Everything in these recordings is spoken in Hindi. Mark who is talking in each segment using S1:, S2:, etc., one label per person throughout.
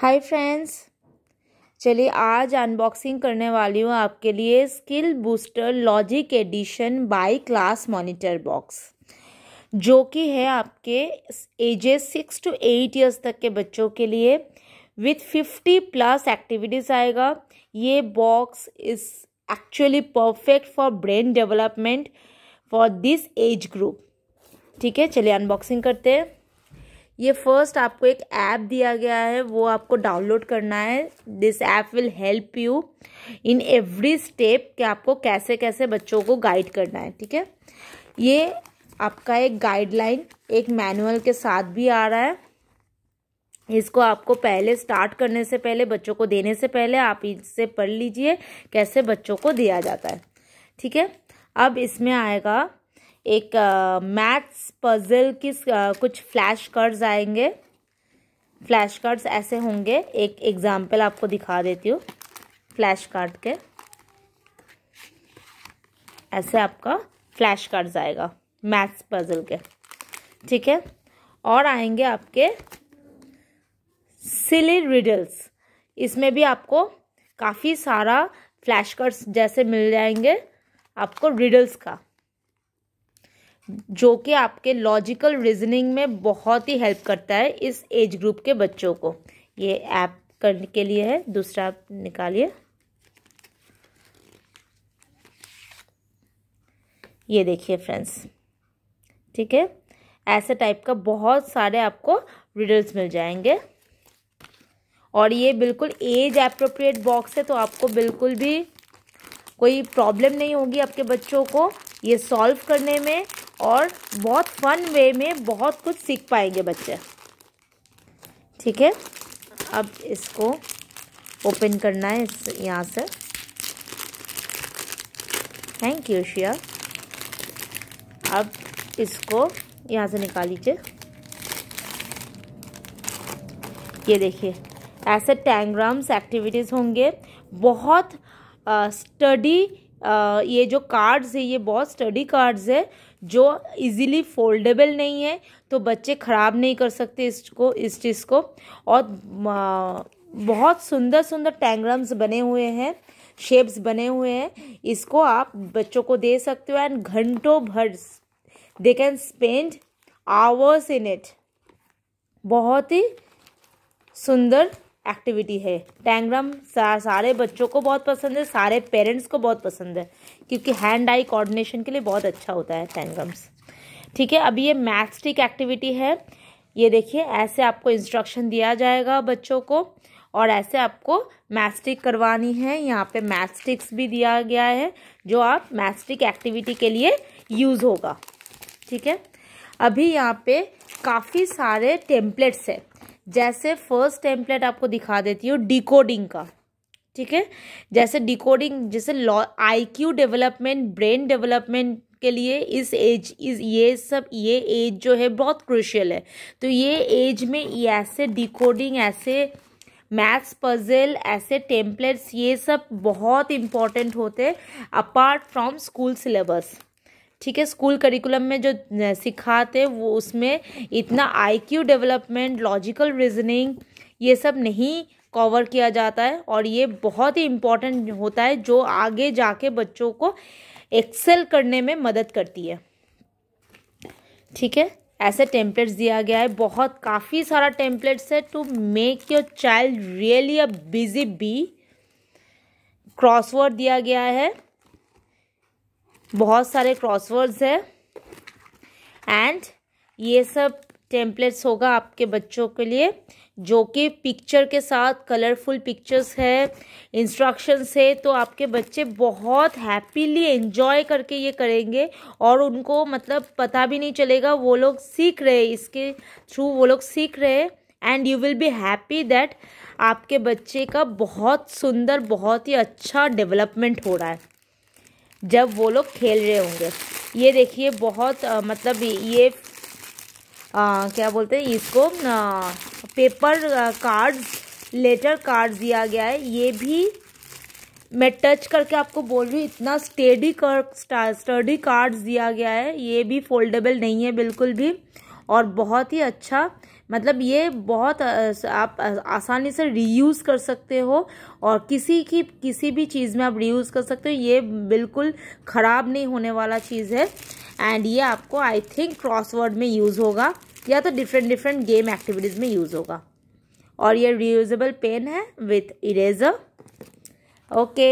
S1: हाय फ्रेंड्स चलिए आज अनबॉक्सिंग करने वाली हूँ आपके लिए skill booster logic edition by class monitor box जो कि है आपके ages six to eight years तक के बच्चों के लिए विथ फिफ्टी प्लस एक्टिविटीज़ आएगा ये box is actually perfect for brain development for this age group ठीक है चलिए अनबॉक्सिंग करते हैं ये फर्स्ट आपको एक ऐप दिया गया है वो आपको डाउनलोड करना है this app will help you in every step कि आपको कैसे कैसे बच्चों को गाइड करना है ठीक है ये आपका एक गाइडलाइन एक मैनुअल के साथ भी आ रहा है इसको आपको पहले स्टार्ट करने से पहले बच्चों को देने से पहले आप इससे पढ़ लीजिए कैसे बच्चों को दिया जाता है ठीक है अब इसमें आएगा एक मैथ्स पजल uh, कुछ फ्लैश कार्ड्स आएंगे फ्लैश कार्ड्स ऐसे होंगे एक एग्जांपल आपको दिखा देती हूँ फ्लैश कार्ड के ऐसे आपका फ्लैश कार्ड्स आएगा मैथ्स पजल के ठीक है और आएंगे आपके सिली रिडल्स इसमें भी आपको काफ़ी सारा फ्लैश कार्ड्स जैसे मिल जाएंगे आपको रिडल्स का जो कि आपके लॉजिकल रीजनिंग में बहुत ही हेल्प करता है इस एज ग्रुप के बच्चों को ये ऐप करने के लिए है दूसरा आप निकालिए ये देखिए फ्रेंड्स ठीक है ऐसे टाइप का बहुत सारे आपको रिडल्स मिल जाएंगे और ये बिल्कुल एज अप्रोप्रिएट बॉक्स है तो आपको बिल्कुल भी कोई प्रॉब्लम नहीं होगी आपके बच्चों को ये सॉल्व करने में और बहुत फन वे में बहुत कुछ सीख पाएंगे बच्चे ठीक है अब इसको ओपन करना है इस यहाँ से थैंक यू शिया अब इसको यहाँ से निकाल लीजिए ये देखिए ऐसे टैंग्राम्स एक्टिविटीज़ होंगे बहुत स्टडी आ, ये जो कार्ड्स है ये बहुत स्टडी कार्ड्स है जो इजीली फोल्डेबल नहीं है तो बच्चे ख़राब नहीं कर सकते इसको इस चीज़ को और बहुत सुंदर सुंदर टैंग्राम्स बने हुए हैं शेप्स बने हुए हैं इसको आप बच्चों को दे सकते हो एंड घंटों भर they can spend hours in it बहुत ही सुंदर एक्टिविटी है टैंग्रम सा, सारे बच्चों को बहुत पसंद है सारे पेरेंट्स को बहुत पसंद है क्योंकि हैंड आई कोऑर्डिनेशन के लिए बहुत अच्छा होता है टैंग्रम्स ठीक है अभी ये मैथस्टिक एक्टिविटी है ये देखिए ऐसे आपको इंस्ट्रक्शन दिया जाएगा बच्चों को और ऐसे आपको मैथस्टिक करवानी है यहाँ पे मैथस्टिक्स भी दिया गया है जो आप मैथस्टिक एक्टिविटी के लिए यूज़ होगा ठीक है अभी यहाँ पे काफ़ी सारे टेम्पलेट्स हैं जैसे फर्स्ट टेम्पलेट आपको दिखा देती हूँ डिकोडिंग का ठीक है जैसे डिकोडिंग जैसे लॉ IQ development brain development के लिए इस एज इस ये सब ये एज जो है बहुत क्रिशियल है तो ये एज में ये ऐसे डिकोडिंग ऐसे मैथ्स पजल ऐसे टेम्पलेट्स ये सब बहुत इम्पॉर्टेंट होते अपार्ट फ्रॉम स्कूल सिलेबस ठीक है स्कूल करिकुलम में जो सिखाते हैं वो उसमें इतना आईक्यू डेवलपमेंट लॉजिकल रीजनिंग ये सब नहीं कवर किया जाता है और ये बहुत ही इम्पॉर्टेंट होता है जो आगे जाके बच्चों को एक्सेल करने में मदद करती है ठीक है ऐसे टेम्पलेट्स दिया गया है बहुत काफ़ी सारा टेम्पलेट्स है to make your child really a busy bee crossword दिया गया है बहुत सारे क्रॉसवर्ड्स है एंड ये सब टेम्पलेट्स होगा आपके बच्चों के लिए जो कि पिक्चर के साथ कलरफुल पिक्चर्स है इंस्ट्रक्शंस है तो आपके बच्चे बहुत हैप्पीली एंजॉय करके ये करेंगे और उनको मतलब पता भी नहीं चलेगा वो लोग सीख रहे इसके थ्रू वो लोग सीख रहे and you will be happy that आपके बच्चे का बहुत सुंदर बहुत ही अच्छा डेवलपमेंट हो रहा है जब वो लोग खेल रहे होंगे ये देखिए बहुत आ, मतलब ये आ, क्या बोलते हैं इसको आ, paper card cards letter card दिया गया है ये भी मैं टच करके आपको बोल रही हूँ इतना स्टेडी कर स्टडी कार्ड्स दिया गया है ये भी फोल्डेबल नहीं है बिल्कुल भी और बहुत ही अच्छा मतलब ये बहुत आप आसानी से रीयूज़ कर सकते हो और किसी की किसी भी चीज़ में आप रीयूज़ कर सकते हो ये बिल्कुल ख़राब नहीं होने वाला चीज़ है एंड ये आपको आई थिंक क्रॉसवर्ड में यूज़ होगा या तो डिफरेंट डिफरेंट गेम एक्टिविटीज़ में यूज़ होगा और ये रीयूजबल पेन है with eraser okay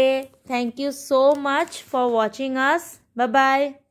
S1: thank you so much for watching us bye bye